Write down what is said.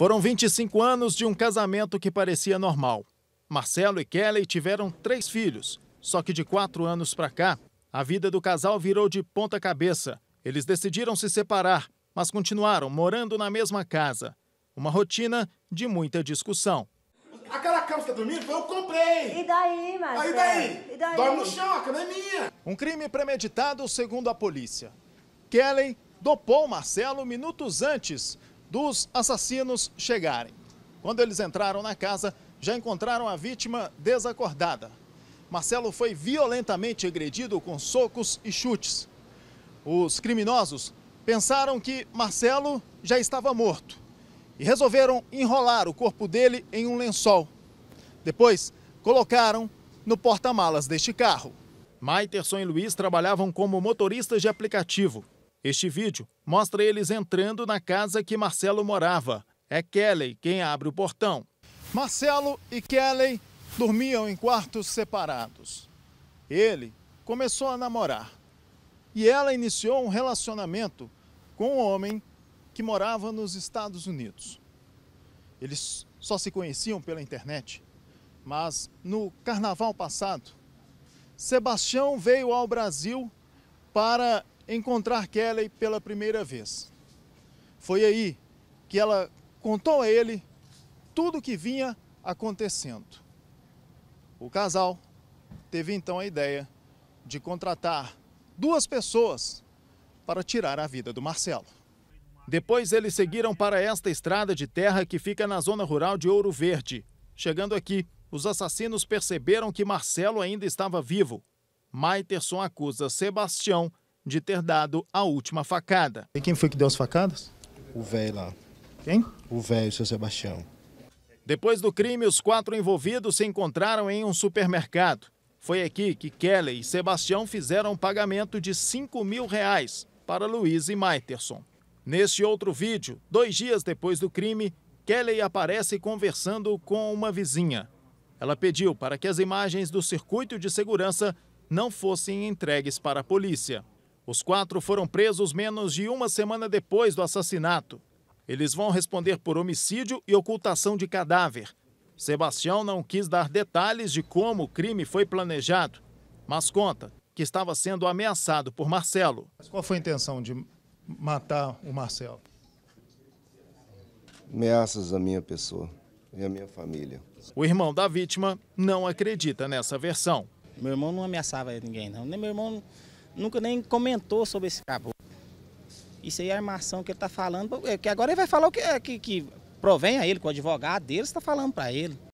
Foram 25 anos de um casamento que parecia normal. Marcelo e Kelly tiveram três filhos, só que de quatro anos para cá, a vida do casal virou de ponta cabeça. Eles decidiram se separar, mas continuaram morando na mesma casa. Uma rotina de muita discussão. Aquela cama que tá dormindo foi eu comprei. E daí, Marcelo? Aí daí? E daí? Dorme no chão, a cama é minha. Um crime premeditado, segundo a polícia. Kelly dopou Marcelo minutos antes dos assassinos chegarem. Quando eles entraram na casa, já encontraram a vítima desacordada. Marcelo foi violentamente agredido com socos e chutes. Os criminosos pensaram que Marcelo já estava morto e resolveram enrolar o corpo dele em um lençol. Depois, colocaram no porta-malas deste carro. Maiterson e Luiz trabalhavam como motoristas de aplicativo este vídeo mostra eles entrando na casa que Marcelo morava. É Kelly quem abre o portão. Marcelo e Kelly dormiam em quartos separados. Ele começou a namorar e ela iniciou um relacionamento com um homem que morava nos Estados Unidos. Eles só se conheciam pela internet, mas no carnaval passado, Sebastião veio ao Brasil para encontrar Kelly pela primeira vez. Foi aí que ela contou a ele tudo o que vinha acontecendo. O casal teve então a ideia de contratar duas pessoas para tirar a vida do Marcelo. Depois eles seguiram para esta estrada de terra que fica na zona rural de Ouro Verde. Chegando aqui, os assassinos perceberam que Marcelo ainda estava vivo. Maiterson acusa Sebastião de ter dado a última facada. E quem foi que deu as facadas? O velho lá. Quem? O velho, seu Sebastião. Depois do crime, os quatro envolvidos se encontraram em um supermercado. Foi aqui que Kelly e Sebastião fizeram um pagamento de 5 mil reais para Luiz e Maiterson. Neste outro vídeo, dois dias depois do crime, Kelly aparece conversando com uma vizinha. Ela pediu para que as imagens do circuito de segurança não fossem entregues para a polícia. Os quatro foram presos menos de uma semana depois do assassinato. Eles vão responder por homicídio e ocultação de cadáver. Sebastião não quis dar detalhes de como o crime foi planejado, mas conta que estava sendo ameaçado por Marcelo. Mas qual foi a intenção de matar o Marcelo? Ameaças à minha pessoa e à minha família. O irmão da vítima não acredita nessa versão. Meu irmão não ameaçava ninguém, não. Meu irmão nunca nem comentou sobre esse caboclo. Isso aí é a armação que ele está falando, é, que agora ele vai falar o que, é, que, que provém a ele, com o advogado dele está falando para ele.